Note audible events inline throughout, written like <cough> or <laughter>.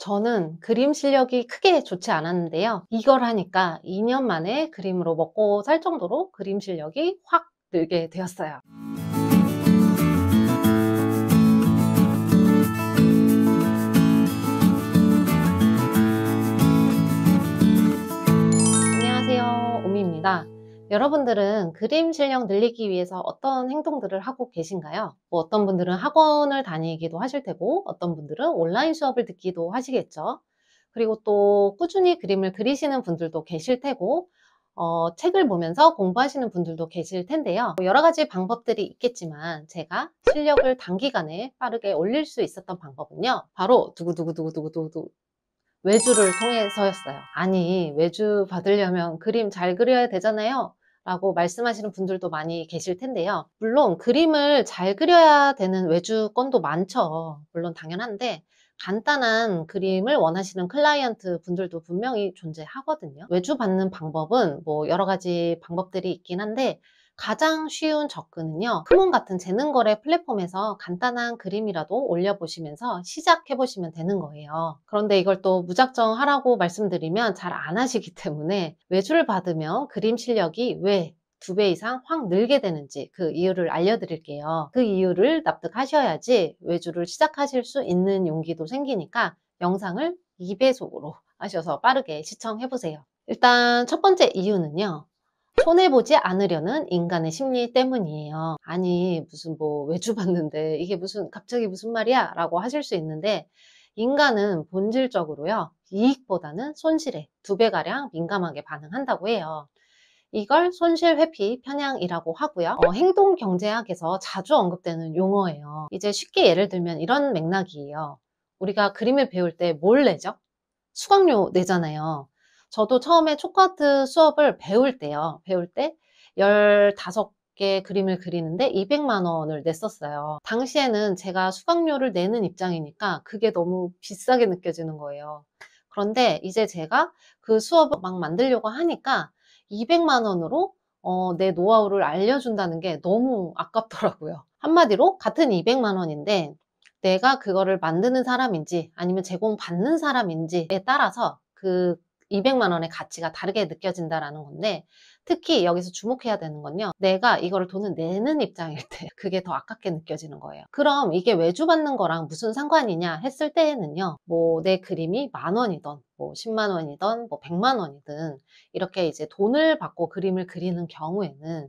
저는 그림 실력이 크게 좋지 않았는데요. 이걸 하니까 2년 만에 그림으로 먹고 살 정도로 그림 실력이 확 늘게 되었어요. 여러분들은 그림 실력 늘리기 위해서 어떤 행동들을 하고 계신가요? 뭐 어떤 분들은 학원을 다니기도 하실 테고 어떤 분들은 온라인 수업을 듣기도 하시겠죠. 그리고 또 꾸준히 그림을 그리시는 분들도 계실 테고 어, 책을 보면서 공부하시는 분들도 계실 텐데요. 뭐 여러 가지 방법들이 있겠지만 제가 실력을 단기간에 빠르게 올릴 수 있었던 방법은요. 바로 두구두구두구두구두구 외주를 통해서였어요. 아니 외주 받으려면 그림 잘 그려야 되잖아요. 라고 말씀하시는 분들도 많이 계실 텐데요. 물론 그림을 잘 그려야 되는 외주권도 많죠. 물론 당연한데 간단한 그림을 원하시는 클라이언트 분들도 분명히 존재하거든요. 외주 받는 방법은 뭐 여러 가지 방법들이 있긴 한데 가장 쉬운 접근은요. 크몬 같은 재능거래 플랫폼에서 간단한 그림이라도 올려보시면서 시작해보시면 되는 거예요. 그런데 이걸 또 무작정 하라고 말씀드리면 잘 안 하시기 때문에 외주를 받으면 그림 실력이 왜 두 배 이상 확 늘게 되는지 그 이유를 알려드릴게요. 그 이유를 납득하셔야지 외주를 시작하실 수 있는 용기도 생기니까 영상을 2배속으로 하셔서 빠르게 시청해보세요. 일단 첫 번째 이유는요. 손해보지 않으려는 인간의 심리 때문이에요. 아니, 무슨 뭐 외주 봤는데 이게 무슨 갑자기 무슨 말이야? 라고 하실 수 있는데 인간은 본질적으로요. 이익보다는 손실에 두 배가량 민감하게 반응한다고 해요. 이걸 손실 회피 편향이라고 하고요. 어, 행동 경제학에서 자주 언급되는 용어예요. 이제 쉽게 예를 들면 이런 맥락이에요. 우리가 그림을 배울 때 뭘 내죠? 수강료 내잖아요. 저도 처음에 초카트 수업을 배울 때요. 배울 때 15개 그림을 그리는데 200만 원을 냈었어요. 당시에는 제가 수강료를 내는 입장이니까 그게 너무 비싸게 느껴지는 거예요. 그런데 이제 제가 그 수업을 막 만들려고 하니까 200만 원으로 어, 내 노하우를 알려준다는 게 너무 아깝더라고요. 한마디로 같은 200만 원인데 내가 그거를 만드는 사람인지 아니면 제공받는 사람인지에 따라서 그 200만 원의 가치가 다르게 느껴진다라는 건데 특히 여기서 주목해야 되는 건요. 내가 이거를 돈을 내는 입장일 때 <laughs> 그게 더 아깝게 느껴지는 거예요. 그럼 이게 외주 받는 거랑 무슨 상관이냐 했을 때에는요. 뭐 내 그림이 만 원이던 뭐 10만 원이던 뭐 100만 원이든 이렇게 이제 돈을 받고 그림을 그리는 경우에는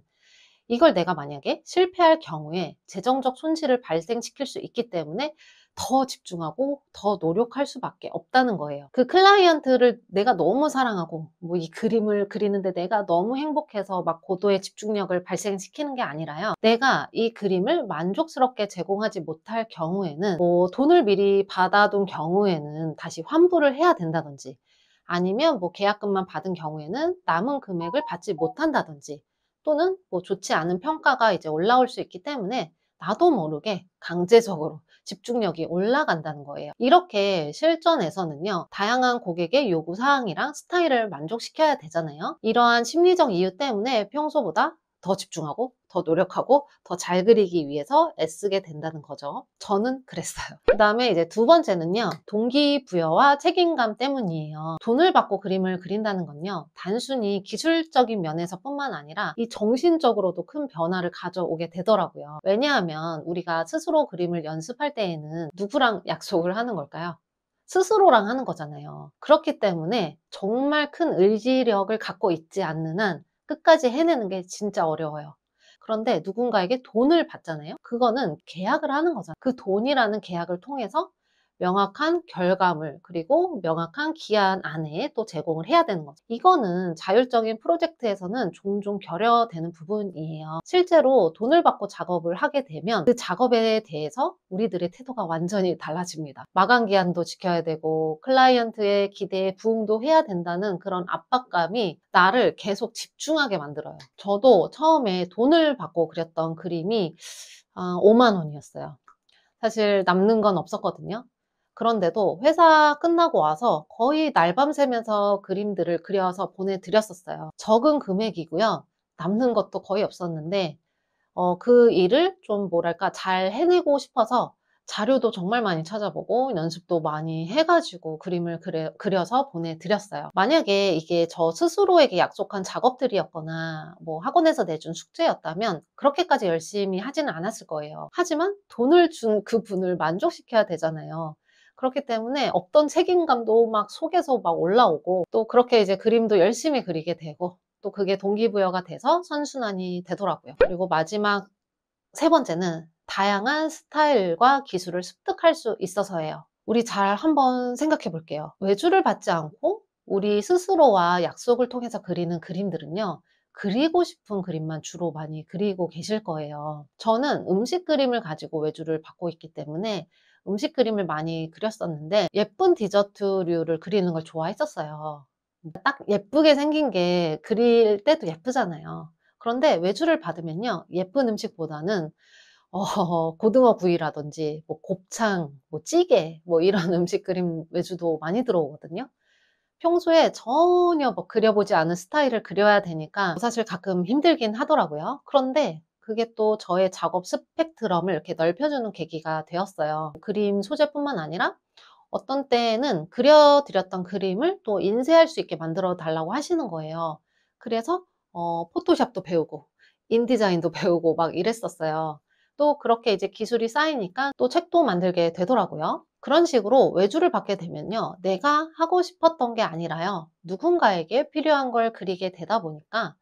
이걸 내가 만약에 실패할 경우에 재정적 손실을 발생시킬 수 있기 때문에 더 집중하고 더 노력할 수밖에 없다는 거예요. 그 클라이언트를 내가 너무 사랑하고 뭐 이 그림을 그리는데 내가 너무 행복해서 막 고도의 집중력을 발생시키는 게 아니라요. 내가 이 그림을 만족스럽게 제공하지 못할 경우에는 뭐 돈을 미리 받아둔 경우에는 다시 환불을 해야 된다든지 아니면 뭐 계약금만 받은 경우에는 남은 금액을 받지 못한다든지 또는 뭐 좋지 않은 평가가 이제 올라올 수 있기 때문에 나도 모르게 강제적으로 집중력이 올라간다는 거예요. 이렇게 실전에서는요, 다양한 고객의 요구사항이랑 스타일을 만족시켜야 되잖아요. 이러한 심리적 이유 때문에 평소보다 더 집중하고 더 노력하고 더 잘 그리기 위해서 애쓰게 된다는 거죠. 저는 그랬어요. <laughs> 그 다음에 이제 두 번째는요. 동기부여와 책임감 때문이에요. 돈을 받고 그림을 그린다는 건요. 단순히 기술적인 면에서 뿐만 아니라 이 정신적으로도 큰 변화를 가져오게 되더라고요. 왜냐하면 우리가 스스로 그림을 연습할 때에는 누구랑 약속을 하는 걸까요? 스스로랑 하는 거잖아요. 그렇기 때문에 정말 큰 의지력을 갖고 있지 않는 한 끝까지 해내는 게 진짜 어려워요. 그런데 누군가에게 돈을 받잖아요. 그거는 계약을 하는 거잖아요. 그 돈이라는 계약을 통해서 명확한 결과물 그리고 명확한 기한 안에 또 제공을 해야 되는 거죠. 이거는 자율적인 프로젝트에서는 종종 결여되는 부분이에요. 실제로 돈을 받고 작업을 하게 되면 그 작업에 대해서 우리들의 태도가 완전히 달라집니다. 마감 기한도 지켜야 되고 클라이언트의 기대에 부응도 해야 된다는 그런 압박감이 나를 계속 집중하게 만들어요. 저도 처음에 돈을 받고 그렸던 그림이 5만 아, 원이었어요. 사실 남는 건 없었거든요. 그런데도 회사 끝나고 와서 거의 날밤 새면서 그림들을 그려서 보내드렸었어요. 적은 금액이고요. 남는 것도 거의 없었는데 어, 그 일을 좀 뭐랄까 잘 해내고 싶어서 자료도 정말 많이 찾아보고 연습도 많이 해가지고 그림을 그려, 서 보내드렸어요. 만약에 이게 저 스스로에게 약속한 작업들이었거나 뭐 학원에서 내준 숙제였다면 그렇게까지 열심히 하지는 않았을 거예요. 하지만 돈을 준 그 분을 만족시켜야 되잖아요. 그렇기 때문에 없던 책임감도 막 속에서 막 올라오고 또 그렇게 이제 그림도 열심히 그리게 되고 또 그게 동기부여가 돼서 선순환이 되더라고요. 그리고 마지막 세 번째는 다양한 스타일과 기술을 습득할 수 있어서예요. 우리 잘 한번 생각해 볼게요. 외주를 받지 않고 우리 스스로와 약속을 통해서 그리는 그림들은요. 그리고 싶은 그림만 주로 많이 그리고 계실 거예요. 저는 음식 그림을 가지고 외주를 받고 있기 때문에 음식 그림을 많이 그렸었는데 예쁜 디저트류를 그리는 걸 좋아했었어요. 그러니까 딱 예쁘게 생긴 게 그릴 때도 예쁘잖아요. 그런데 외주를 받으면요. 예쁜 음식보다는 <laughs> 어, 고등어 구이라든지 뭐 곱창, 뭐 찌개 뭐 이런 <laughs> 음식 그림 외주도 많이 들어오거든요. 평소에 전혀 뭐 그려보지 않은 스타일을 그려야 되니까 사실 가끔 힘들긴 하더라고요. 그런데 그게 또 저의 작업 스펙트럼을 이렇게 넓혀주는 계기가 되었어요. 그림 소재뿐만 아니라 어떤 때는 그려드렸던 그림을 또 인쇄할 수 있게 만들어 달라고 하시는 거예요. 그래서 어, 포토샵도 배우고 인디자인도 <laughs> 배우고 막 이랬었어요. 또 그렇게 이제 기술이 쌓이니까 또 책도 만들게 되더라고요. 그런 식으로 외주를 받게 되면요. 내가 하고 싶었던 게 아니라요. 누군가에게 필요한 걸 그리게 되다 보니까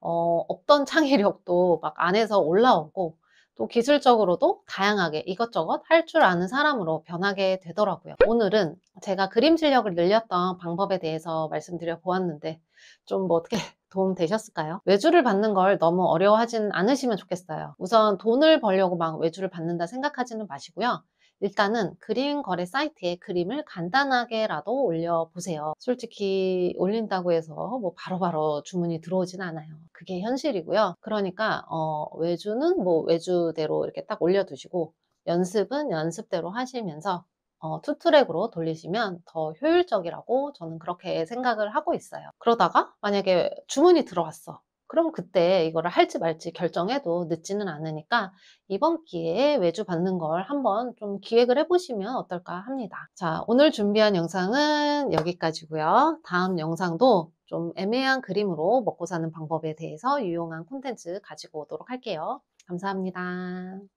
어, 없던 창의력도 막 안에서 올라오고 또 기술적으로도 다양하게 이것저것 할 줄 아는 사람으로 변하게 되더라고요. 오늘은 제가 그림 실력을 늘렸던 방법에 대해서 말씀드려 보았는데 좀 뭐 어떻게 <laughs> 도움 되셨을까요? 외주를 받는 걸 너무 어려워하진 않으시면 좋겠어요. 우선 돈을 벌려고 막 외주를 받는다 생각하지는 마시고요. 일단은 그림 거래 사이트에 그림을 간단하게라도 올려보세요. 솔직히 올린다고 해서 뭐 바로바로 주문이 들어오진 않아요. 그게 현실이고요. 그러니까 어, 외주는 뭐 외주대로 이렇게 딱 올려두시고 연습은 연습대로 하시면서 어, 투트랙으로 돌리시면 더 효율적이라고 저는 그렇게 생각을 하고 있어요. 그러다가 만약에 주문이 들어왔어. 그럼 그때 이거를 할지 말지 결정해도 늦지는 않으니까 이번 기회에 외주 받는 걸 한번 좀 기획을 해보시면 어떨까 합니다. 자, 오늘 준비한 영상은 여기까지고요. 다음 영상도 좀 애매한 그림으로 먹고 사는 방법에 대해서 유용한 콘텐츠 가지고 오도록 할게요. 감사합니다.